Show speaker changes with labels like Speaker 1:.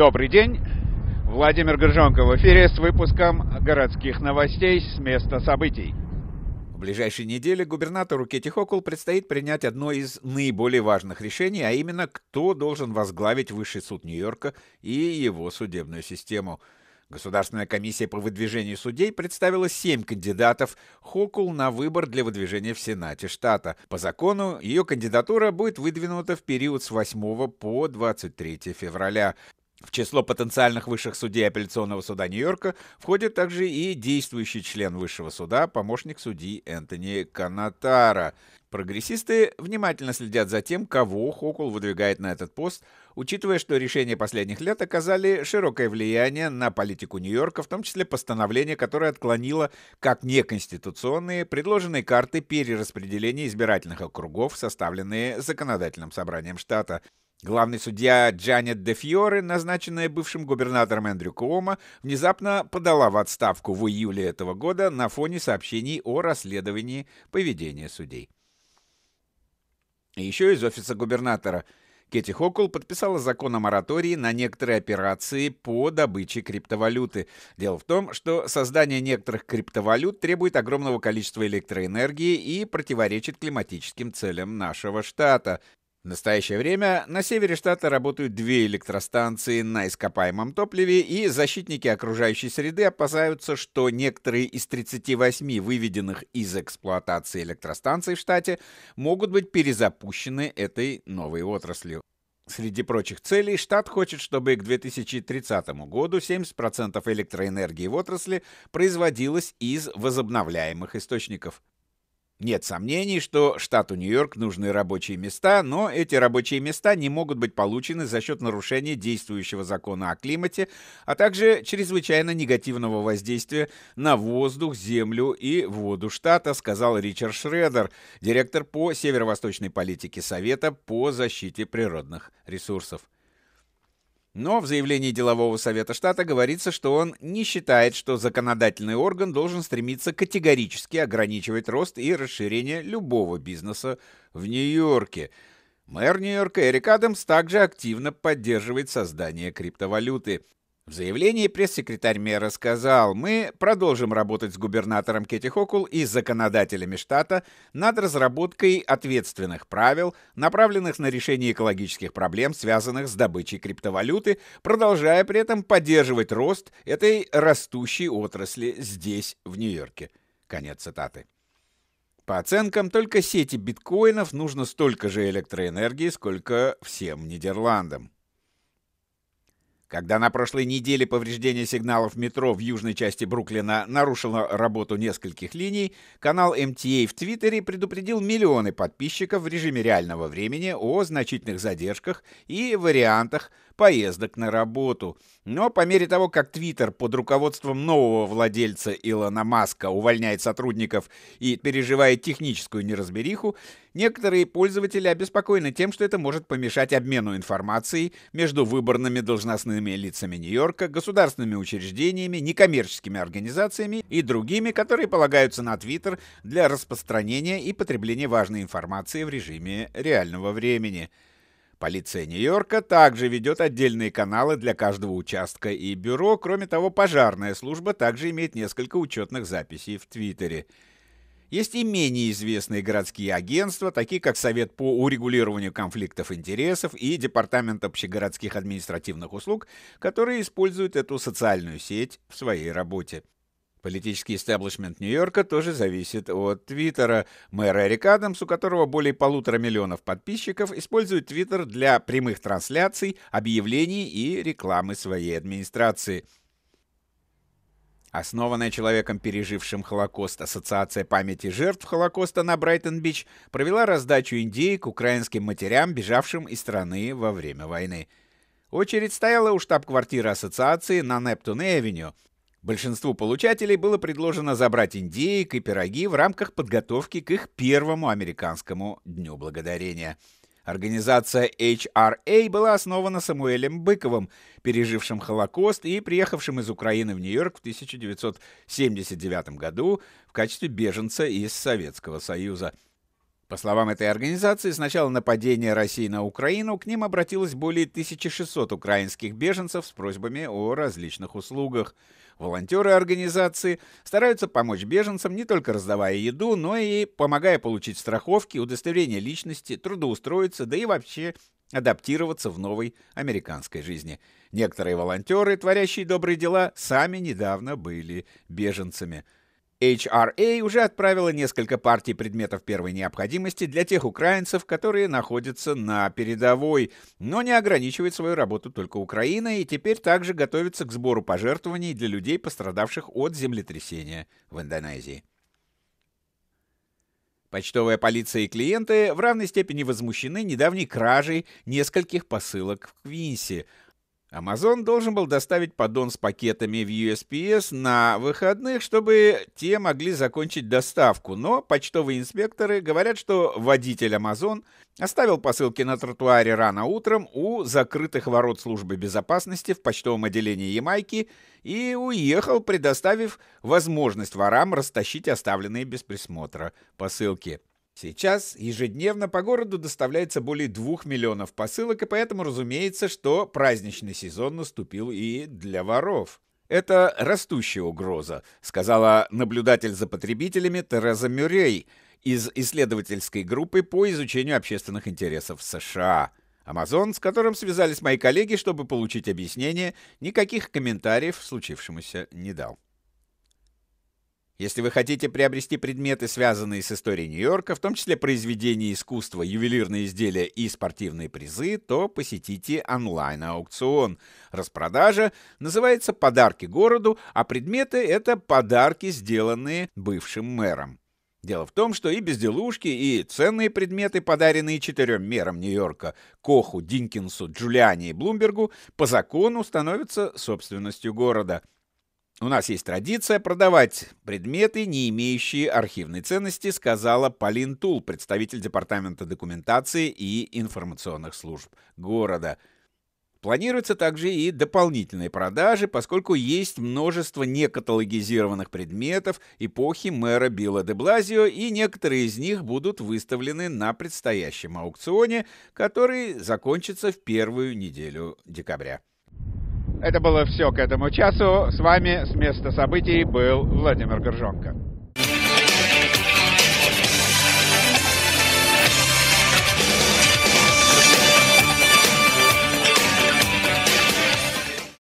Speaker 1: Добрый день. Владимир Горжонко в эфире с выпуском городских новостей с места событий. В ближайшей неделе губернатору Кетти Хокул предстоит принять одно из наиболее важных решений, а именно, кто должен возглавить Высший суд Нью-Йорка и его судебную систему. Государственная комиссия по выдвижению судей представила семь кандидатов Хокул на выбор для выдвижения в Сенате штата. По закону ее кандидатура будет выдвинута в период с 8 по 23 февраля. В число потенциальных высших судей апелляционного суда Нью-Йорка входит также и действующий член высшего суда, помощник судьи Энтони Канатара. Прогрессисты внимательно следят за тем, кого Хокул выдвигает на этот пост, учитывая, что решения последних лет оказали широкое влияние на политику Нью-Йорка, в том числе постановление, которое отклонило как неконституционные предложенные карты перераспределения избирательных округов, составленные законодательным собранием штата. Главный судья Джанет де Фьоре, назначенная бывшим губернатором Эндрю Куома, внезапно подала в отставку в июле этого года на фоне сообщений о расследовании поведения судей. И еще из офиса губернатора Кэти Хокул подписала закон о моратории на некоторые операции по добыче криптовалюты. Дело в том, что создание некоторых криптовалют требует огромного количества электроэнергии и противоречит климатическим целям нашего штата. В настоящее время на севере штата работают две электростанции на ископаемом топливе, и защитники окружающей среды опасаются, что некоторые из 38 выведенных из эксплуатации электростанций в штате могут быть перезапущены этой новой отраслью. Среди прочих целей штат хочет, чтобы к 2030 году 70% электроэнергии в отрасли производилось из возобновляемых источников. Нет сомнений, что штату Нью-Йорк нужны рабочие места, но эти рабочие места не могут быть получены за счет нарушения действующего закона о климате, а также чрезвычайно негативного воздействия на воздух, землю и воду штата, сказал Ричард Шредер, директор по северо-восточной политике Совета по защите природных ресурсов. Но в заявлении делового совета штата говорится, что он не считает, что законодательный орган должен стремиться категорически ограничивать рост и расширение любого бизнеса в Нью-Йорке. Мэр Нью-Йорка Эрик Адамс также активно поддерживает создание криптовалюты. В заявлении пресс-секретарь мэра сказал, мы продолжим работать с губернатором Кетти Хокул и законодателями штата над разработкой ответственных правил, направленных на решение экологических проблем, связанных с добычей криптовалюты, продолжая при этом поддерживать рост этой растущей отрасли здесь, в Нью-Йорке. Конец цитаты. По оценкам, только сети биткоинов нужно столько же электроэнергии, сколько всем Нидерландам. Когда на прошлой неделе повреждение сигналов метро в южной части Бруклина нарушило работу нескольких линий, канал MTA а в Твиттере предупредил миллионы подписчиков в режиме реального времени о значительных задержках и вариантах поездок на работу. Но по мере того, как Твиттер под руководством нового владельца Илона Маска увольняет сотрудников и переживает техническую неразбериху, некоторые пользователи обеспокоены тем, что это может помешать обмену информацией между выборными должностными лицами Нью-Йорка, государственными учреждениями, некоммерческими организациями и другими, которые полагаются на Твиттер для распространения и потребления важной информации в режиме реального времени. Полиция Нью-Йорка также ведет отдельные каналы для каждого участка и бюро. Кроме того, пожарная служба также имеет несколько учетных записей в Твиттере. Есть и менее известные городские агентства, такие как Совет по урегулированию конфликтов интересов и Департамент общегородских административных услуг, которые используют эту социальную сеть в своей работе. Политический истеблишмент Нью-Йорка тоже зависит от Твиттера. Мэр Эрик Адамс, у которого более полутора миллионов подписчиков, использует Твиттер для прямых трансляций, объявлений и рекламы своей администрации. Основанная человеком, пережившим Холокост, Ассоциация памяти жертв Холокоста на Брайтон-Бич провела раздачу индейок украинским матерям, бежавшим из страны во время войны. Очередь стояла у штаб-квартиры ассоциации на Нептун-Эвеню, Большинству получателей было предложено забрать индейк и пироги в рамках подготовки к их первому американскому Дню Благодарения. Организация HRA была основана Самуэлем Быковым, пережившим Холокост и приехавшим из Украины в Нью-Йорк в 1979 году в качестве беженца из Советского Союза – по словам этой организации, с начала нападения России на Украину к ним обратилось более 1600 украинских беженцев с просьбами о различных услугах. Волонтеры организации стараются помочь беженцам не только раздавая еду, но и помогая получить страховки, удостоверение личности, трудоустроиться, да и вообще адаптироваться в новой американской жизни. Некоторые волонтеры, творящие добрые дела, сами недавно были беженцами – HRA уже отправила несколько партий предметов первой необходимости для тех украинцев, которые находятся на передовой, но не ограничивает свою работу только Украина и теперь также готовится к сбору пожертвований для людей, пострадавших от землетрясения в Индонезии. Почтовая полиция и клиенты в равной степени возмущены недавней кражей нескольких посылок в Квинси – Amazon должен был доставить поддон с пакетами в USPS на выходных, чтобы те могли закончить доставку, но почтовые инспекторы говорят, что водитель Amazon оставил посылки на тротуаре рано утром у закрытых ворот службы безопасности в почтовом отделении Ямайки и уехал, предоставив возможность ворам растащить оставленные без присмотра посылки. Сейчас ежедневно по городу доставляется более двух миллионов посылок, и поэтому разумеется, что праздничный сезон наступил и для воров. «Это растущая угроза», — сказала наблюдатель за потребителями Тереза Мюррей из исследовательской группы по изучению общественных интересов США. Амазон, с которым связались мои коллеги, чтобы получить объяснение, никаких комментариев случившемуся не дал. Если вы хотите приобрести предметы, связанные с историей Нью-Йорка, в том числе произведения искусства, ювелирные изделия и спортивные призы, то посетите онлайн-аукцион. Распродажа называется «Подарки городу», а предметы — это подарки, сделанные бывшим мэром. Дело в том, что и безделушки, и ценные предметы, подаренные четырем мерам Нью-Йорка – Коху, Динкинсу, Джулиане и Блумбергу – по закону становятся собственностью города – у нас есть традиция продавать предметы, не имеющие архивной ценности, сказала Полин Тул, представитель Департамента документации и информационных служб города. Планируются также и дополнительные продажи, поскольку есть множество некаталогизированных предметов эпохи мэра Билла де Блазио, и некоторые из них будут выставлены на предстоящем аукционе, который закончится в первую неделю декабря. Это было все к этому часу. С вами с места событий был Владимир Горжонко.